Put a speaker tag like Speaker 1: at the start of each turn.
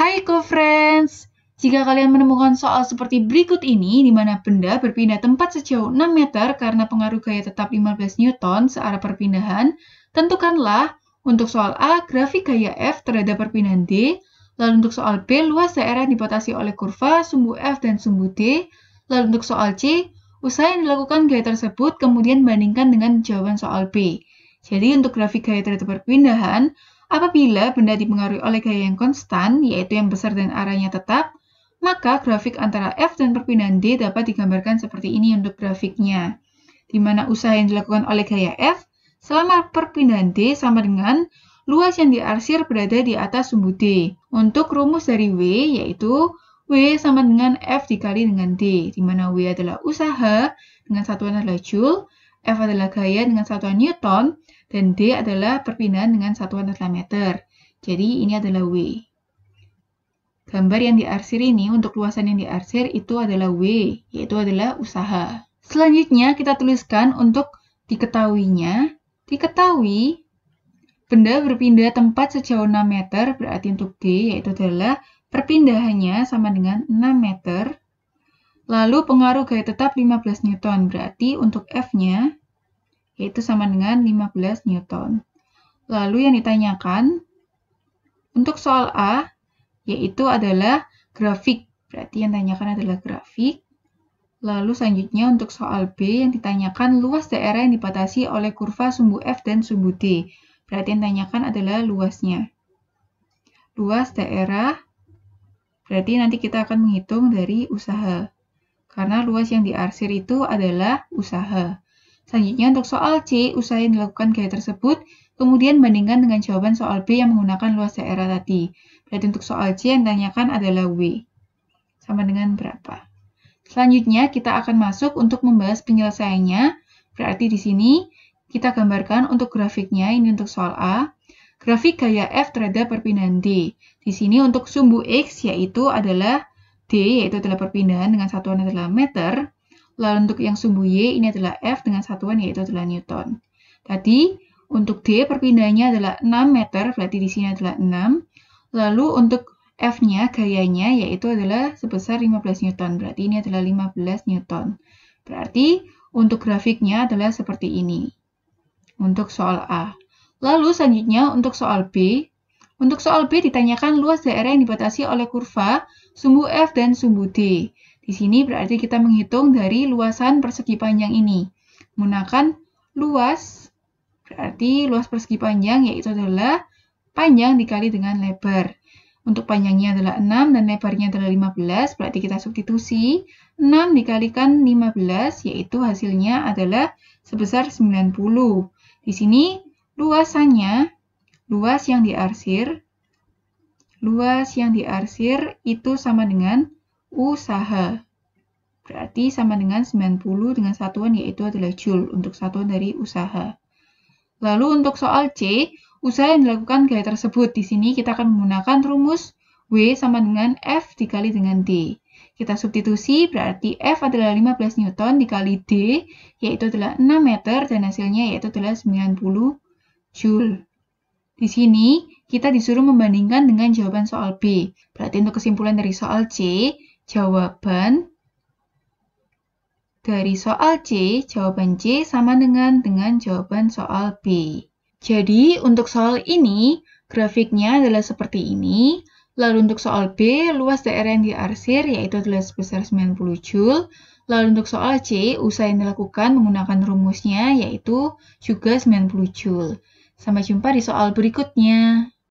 Speaker 1: Hai co-friends! Jika kalian menemukan soal seperti berikut ini, di mana benda berpindah tempat sejauh 6 meter karena pengaruh gaya tetap 15 Newton searah perpindahan, tentukanlah untuk soal A, grafik gaya F terhadap perpindahan D, lalu untuk soal B, luas daerah dibatasi oleh kurva, sumbu F dan sumbu D, lalu untuk soal C, usaha yang dilakukan gaya tersebut kemudian bandingkan dengan jawaban soal B. Jadi untuk grafik gaya terhadap perpindahan, Apabila benda dipengaruhi oleh gaya yang konstan, yaitu yang besar dan arahnya tetap, maka grafik antara F dan perpindahan D dapat digambarkan seperti ini untuk grafiknya, di mana usaha yang dilakukan oleh gaya F selama perpindahan D sama dengan luas yang diarsir berada di atas sumbu D. Untuk rumus dari W, yaitu W sama dengan F dikali dengan D, di mana W adalah usaha, dengan satuan adalah Joule, F adalah gaya dengan satuan Newton, dan D adalah perpindahan dengan satuan meter. Jadi ini adalah W. Gambar yang diarsir ini untuk luasan yang diarsir itu adalah W, yaitu adalah usaha. Selanjutnya kita tuliskan untuk diketahuinya. Diketahui benda berpindah tempat sejauh 6 meter berarti untuk D yaitu adalah perpindahannya sama dengan 6 meter. Lalu pengaruh gaya tetap 15 Newton, berarti untuk F-nya yaitu sama dengan 15 Newton. Lalu yang ditanyakan untuk soal A, yaitu adalah grafik. Berarti yang ditanyakan adalah grafik. Lalu selanjutnya untuk soal B yang ditanyakan luas daerah yang dibatasi oleh kurva sumbu F dan sumbu D. Berarti yang ditanyakan adalah luasnya. Luas daerah, berarti nanti kita akan menghitung dari usaha. Karena luas yang diarsir itu adalah usaha. Selanjutnya untuk soal C, usai dilakukan gaya tersebut, kemudian bandingkan dengan jawaban soal B yang menggunakan luas daerah tadi. Berarti untuk soal C yang ditanyakan adalah W. Sama dengan berapa? Selanjutnya kita akan masuk untuk membahas penyelesaiannya. Berarti di sini kita gambarkan untuk grafiknya, ini untuk soal A. Grafik gaya F terhadap perpindahan D. Di sini untuk sumbu X yaitu adalah D, yaitu adalah perpindahan dengan satuan adalah meter. Lalu untuk yang sumbu Y, ini adalah F dengan satuan yaitu adalah Newton. Tadi untuk D perpindahannya adalah 6 meter, berarti di sini adalah 6. Lalu untuk F-nya, gayanya, yaitu adalah sebesar 15 Newton. Berarti ini adalah 15 Newton. Berarti untuk grafiknya adalah seperti ini. Untuk soal A. Lalu selanjutnya untuk soal B. Untuk soal B ditanyakan luas daerah yang dibatasi oleh kurva, sumbu F dan sumbu D. Di sini berarti kita menghitung dari luasan persegi panjang ini. Menggunakan luas, berarti luas persegi panjang yaitu adalah panjang dikali dengan lebar. Untuk panjangnya adalah 6 dan lebarnya adalah 15, berarti kita substitusi 6 dikalikan 15, yaitu hasilnya adalah sebesar 90. Di sini luasannya, luas yang diarsir, luas yang diarsir itu sama dengan usaha. Berarti sama dengan 90 dengan satuan yaitu adalah Joule untuk satuan dari usaha. Lalu untuk soal C, usaha yang dilakukan gaya tersebut. Di sini kita akan menggunakan rumus W sama dengan F dikali dengan D. Kita substitusi berarti F adalah 15 Newton dikali D yaitu adalah 6 meter dan hasilnya yaitu adalah 90 Joule. Di sini kita disuruh membandingkan dengan jawaban soal B. Berarti untuk kesimpulan dari soal C, jawaban dari soal C, jawaban C sama dengan dengan jawaban soal B. Jadi, untuk soal ini, grafiknya adalah seperti ini. Lalu untuk soal B, luas daerah yang diarsir yaitu adalah sebesar 90 Joule. Lalu untuk soal C, usaha yang dilakukan menggunakan rumusnya yaitu juga 90 Joule. Sampai jumpa di soal berikutnya.